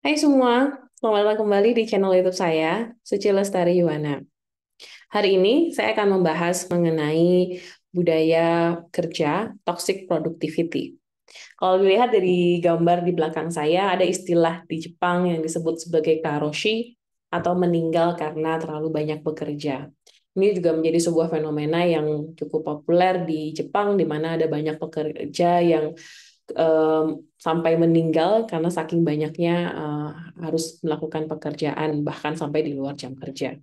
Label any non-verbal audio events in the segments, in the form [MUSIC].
Hai semua, selamat datang kembali di channel YouTube saya, Suci Lestari Yuwana. Hari ini saya akan membahas mengenai budaya kerja toxic productivity. Kalau dilihat dari gambar di belakang saya, ada istilah di Jepang yang disebut sebagai karoshi atau meninggal karena terlalu banyak bekerja. Ini juga menjadi sebuah fenomena yang cukup populer di Jepang, di mana ada banyak pekerja yang um, sampai meninggal karena saking banyaknya uh, harus melakukan pekerjaan bahkan sampai di luar jam kerja.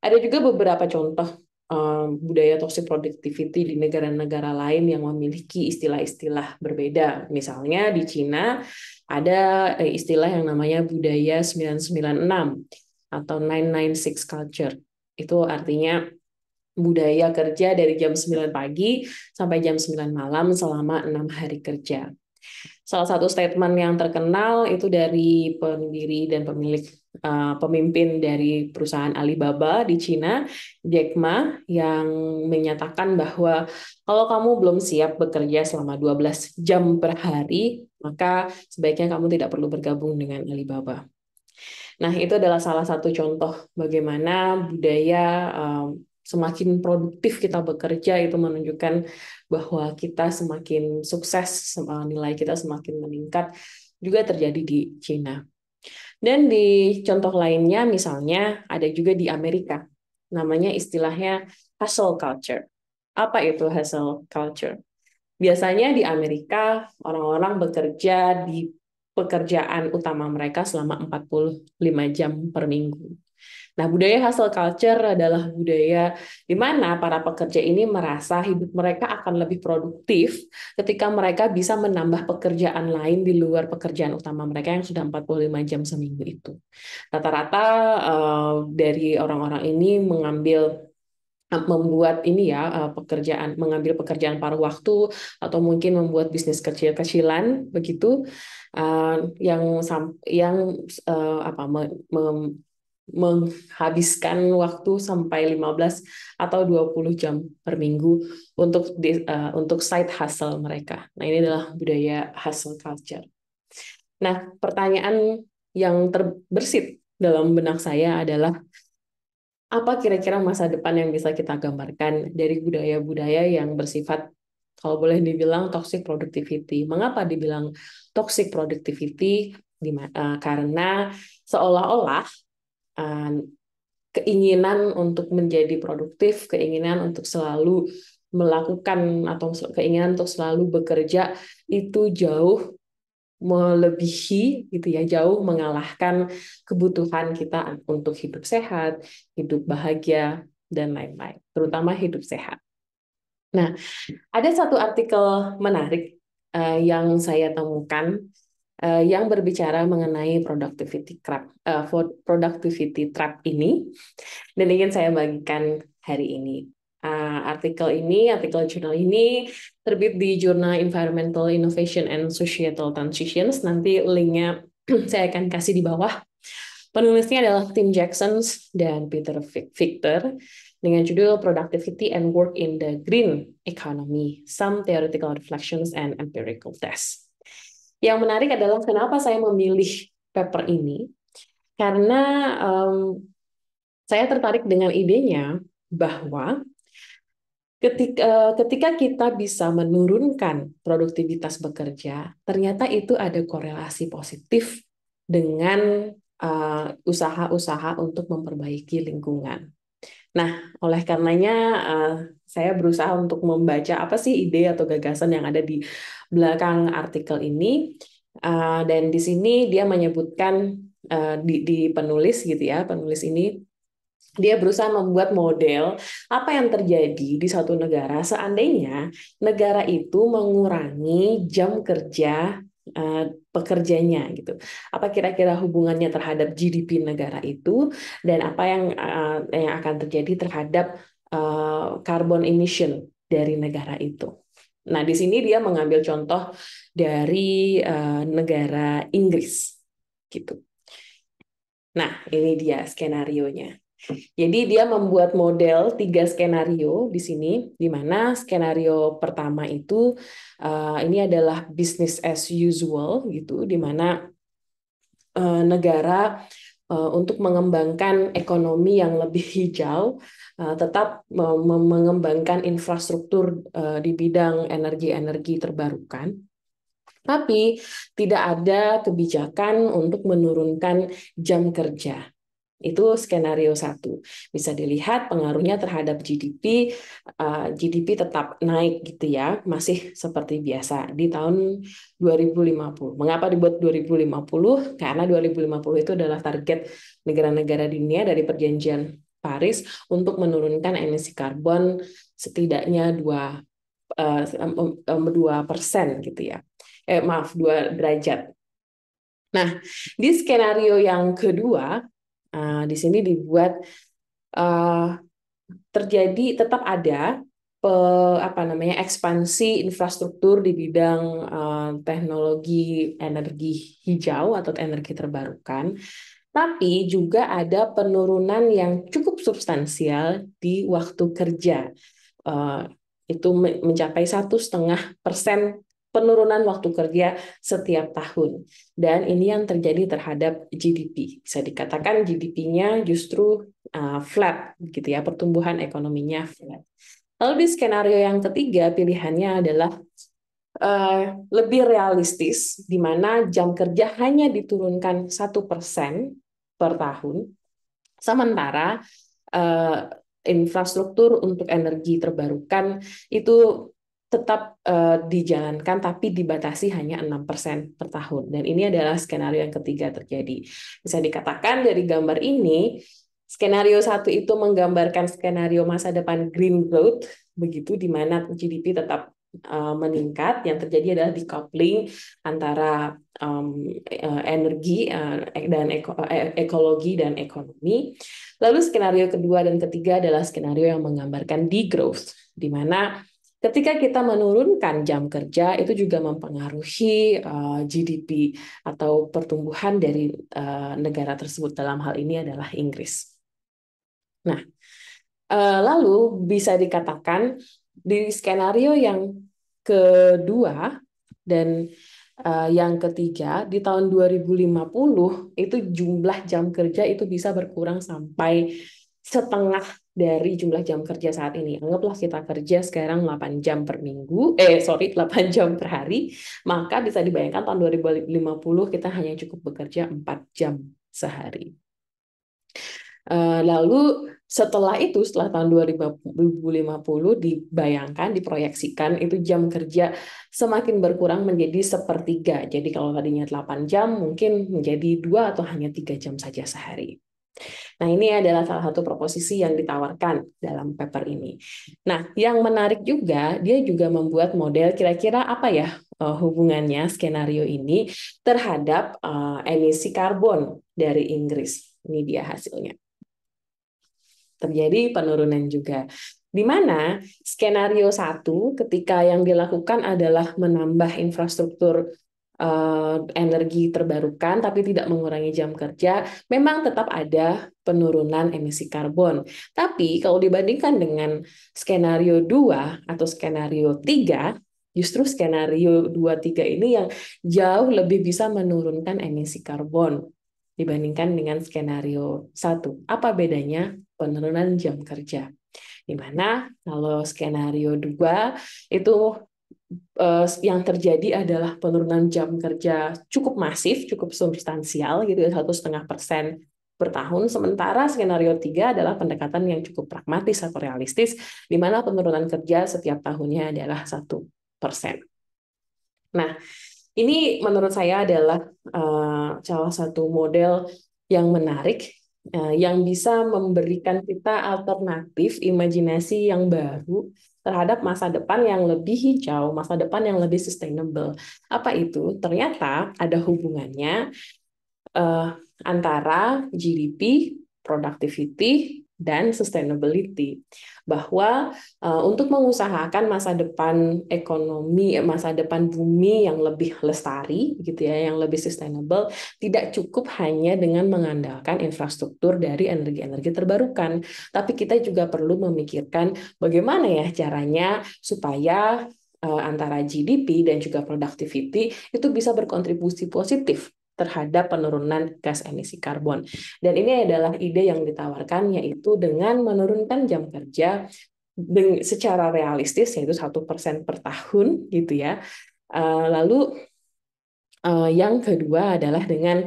Ada juga beberapa contoh um, budaya toxic productivity di negara-negara lain yang memiliki istilah-istilah berbeda. Misalnya di Cina ada eh, istilah yang namanya budaya 996 atau 996 culture. Itu artinya budaya kerja dari jam 9 pagi sampai jam 9 malam selama enam hari kerja. Salah satu statement yang terkenal itu dari pendiri dan pemilik uh, pemimpin dari perusahaan Alibaba di Cina, Jack Ma, yang menyatakan bahwa kalau kamu belum siap bekerja selama 12 jam per hari, maka sebaiknya kamu tidak perlu bergabung dengan Alibaba. Nah, itu adalah salah satu contoh bagaimana budaya uh, semakin produktif kita bekerja itu menunjukkan bahwa kita semakin sukses, nilai kita semakin meningkat juga terjadi di Cina. Dan di contoh lainnya misalnya ada juga di Amerika. Namanya istilahnya hustle culture. Apa itu hustle culture? Biasanya di Amerika orang-orang bekerja di pekerjaan utama mereka selama 45 jam per minggu. Nah, budaya hustle culture adalah budaya di mana para pekerja ini merasa hidup mereka akan lebih produktif ketika mereka bisa menambah pekerjaan lain di luar pekerjaan utama mereka yang sudah 45 jam seminggu itu. Rata-rata eh, dari orang-orang ini mengambil eh, membuat ini ya eh, pekerjaan mengambil pekerjaan paruh waktu atau mungkin membuat bisnis kecil-kecilan begitu uh, yang yang apa menghabiskan waktu sampai 15 atau 20 jam per minggu untuk di, uh, untuk side hustle mereka. Nah, ini adalah budaya hustle culture. Nah, pertanyaan yang terbersit dalam benak saya adalah apa kira-kira masa depan yang bisa kita gambarkan dari budaya-budaya yang bersifat kalau boleh dibilang toxic productivity. Mengapa dibilang toxic productivity? Eh, karena seolah-olah keinginan untuk menjadi produktif, keinginan untuk selalu melakukan atau keinginan untuk selalu bekerja itu jauh melebihi gitu ya jauh mengalahkan kebutuhan kita untuk hidup sehat, hidup bahagia dan lain-lain, terutama hidup sehat. Nah, ada satu artikel menarik uh, yang saya temukan uh, yang berbicara mengenai productivity trap, uh, productivity trap ini dan ingin saya bagikan hari ini. Uh, artikel ini, artikel jurnal ini terbit di jurnal Environmental Innovation and Societal Transitions. Nanti linknya [CLEARS THROAT] saya akan kasih di bawah. Penulisnya adalah Tim Jacksons dan Peter Victor dengan judul Productivity and Work in the Green Economy: Some Theoretical Reflections and Empirical Tests. Yang menarik adalah kenapa saya memilih paper ini, karena um, saya tertarik dengan idenya bahwa ketika, e, ketika kita bisa menurunkan produktivitas bekerja, ternyata itu ada korelasi positif dengan e, usaha-usaha untuk memperbaiki lingkungan. Nah, oleh karenanya uh, saya berusaha untuk membaca apa sih ide atau gagasan yang ada di belakang artikel ini. Uh, dan di sini dia menyebutkan uh, di, di penulis gitu ya, penulis ini dia berusaha membuat model apa yang terjadi di satu negara seandainya negara itu mengurangi jam kerja Eh, pekerjanya gitu. Apa kira-kira hubungannya terhadap GDP negara itu dan apa yang eh, yang akan terjadi terhadap uh, carbon emission dari negara itu. Nah, di sini dia mengambil contoh dari negara Inggris gitu. Nah, ini dia skenario nya. Jadi dia membuat model tiga skenario di sini, di mana skenario pertama itu uh, ini adalah business as usual gitu, di mana uh, negara eh, untuk mengembangkan ekonomi yang lebih hijau, tetap mengembangkan infrastruktur di bidang energi-energi terbarukan. Tapi tidak ada kebijakan untuk menurunkan jam kerja itu skenario satu. Bisa dilihat pengaruhnya terhadap GDP, eh, GDP tetap naik gitu ya, masih seperti biasa di tahun 2050. Mengapa dibuat 2050? Karena 2050 itu adalah target negara-negara dunia dari perjanjian Paris untuk menurunkan emisi karbon setidaknya dua eh, dua persen gitu ya. Eh maaf, dua derajat Nah, di skenario yang kedua, Eh, di sini dibuat uh, terjadi tetap ada pe, apa namanya ekspansi infrastruktur di bidang uh, teknologi energi hijau atau energi terbarukan tapi juga ada penurunan yang cukup substansial di waktu kerja uh, itu mencapai satu setengah persen penurunan waktu kerja setiap tahun. Dan ini yang terjadi terhadap GDP. Bisa dikatakan GDP-nya justru uh, flat gitu ya, pertumbuhan ekonominya flat. Lalu di skenario yang ketiga pilihannya adalah Uh, lebih realistis, di mana jam kerja hanya diturunkan satu persen per tahun, sementara uh, infrastruktur untuk energi terbarukan itu tetap uh, dijalankan tapi dibatasi hanya 6% per tahun. Dan ini adalah skenario yang ketiga terjadi. Bisa dikatakan dari gambar ini, skenario satu itu menggambarkan skenario masa depan green growth, begitu di mana GDP tetap uh, meningkat, yang terjadi adalah decoupling antara um, uh, energi uh, dan eko, uh, ekologi dan ekonomi. Lalu skenario kedua dan ketiga adalah skenario yang menggambarkan degrowth, di mana Ketika kita menurunkan jam kerja, itu juga mempengaruhi uh, eh, GDP atau pertumbuhan dari uh, negara tersebut. Dalam hal ini adalah Inggris. Nah, uh, lalu bisa dikatakan di skenario yang kedua dan uh, yang ketiga di tahun 2050 itu jumlah jam kerja itu bisa berkurang sampai setengah dari jumlah jam kerja saat ini. Anggaplah kita kerja sekarang 8 jam per minggu, eh sorry 8 [LAUGHS] jam per hari, maka bisa dibayangkan tahun 2050 kita hanya cukup bekerja 4 jam sehari. Eh, lalu setelah itu, setelah tahun 2050 dibayangkan, diproyeksikan itu jam kerja semakin berkurang menjadi sepertiga. Jadi kalau tadinya 8 jam mungkin menjadi dua atau hanya tiga jam saja sehari. Nah, ini adalah salah satu proposisi yang ditawarkan dalam paper ini. Nah, yang menarik juga, dia juga membuat model kira-kira apa ya eh, hubungannya skenario ini terhadap eh, emisi karbon dari Inggris. Ini dia hasilnya. Terjadi penurunan juga. Di mana skenario satu ketika yang dilakukan adalah menambah infrastruktur Eh, energi terbarukan tapi tidak mengurangi jam kerja, memang tetap ada penurunan emisi karbon. Tapi kalau dibandingkan dengan skenario 2 atau skenario 3, justru skenario 2 3 ini yang jauh lebih bisa menurunkan emisi karbon dibandingkan dengan skenario 1. Apa bedanya? Penurunan jam kerja di mana kalau skenario 2 itu Eh, yang terjadi adalah penurunan jam kerja cukup masif, cukup substansial gitu ya, satu setengah persen per tahun. Sementara skenario tiga adalah pendekatan yang cukup pragmatis atau realistis, di mana penurunan kerja setiap tahunnya adalah satu persen. Nah, ini menurut saya adalah eh, salah satu model yang menarik eh, yang bisa memberikan kita alternatif imajinasi yang baru terhadap masa depan yang lebih hijau, masa depan yang lebih sustainable. Apa itu? Ternyata ada hubungannya uh, antara GDP, productivity, dan sustainability bahwa uh, untuk mengusahakan masa depan ekonomi eh, masa depan bumi yang lebih lestari gitu ya yang lebih sustainable tidak cukup hanya dengan mengandalkan infrastruktur dari energi-energi terbarukan tapi kita juga perlu memikirkan bagaimana ya caranya supaya eh, antara GDP dan juga productivity itu bisa berkontribusi positif terhadap penurunan gas emisi karbon. Dan ini adalah ide yang ditawarkan yaitu dengan menurunkan jam kerja secara realistis yaitu satu persen per tahun gitu ya. Eh, lalu eh, yang kedua adalah dengan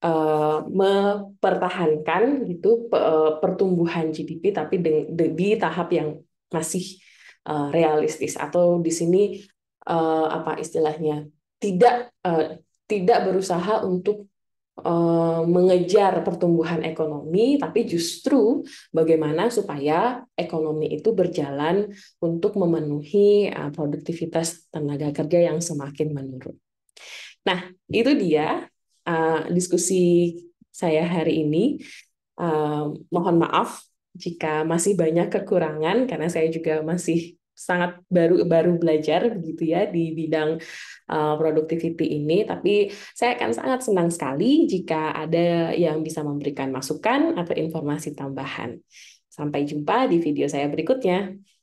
eh, mempertahankan gitu pertumbuhan GDP tapi di, tahap yang masih realistis atau di sini apa istilahnya tidak tidak berusaha untuk eh, mengejar pertumbuhan ekonomi, tapi justru bagaimana supaya ekonomi itu berjalan untuk memenuhi eh, produktivitas tenaga kerja yang semakin menurun. Nah, itu dia eh, diskusi saya hari ini. mohon maaf jika masih banyak kekurangan karena saya juga masih sangat baru baru belajar begitu ya di bidang uh, productivity ini tapi saya akan sangat senang sekali jika ada yang bisa memberikan masukan atau informasi tambahan. Sampai jumpa di video saya berikutnya.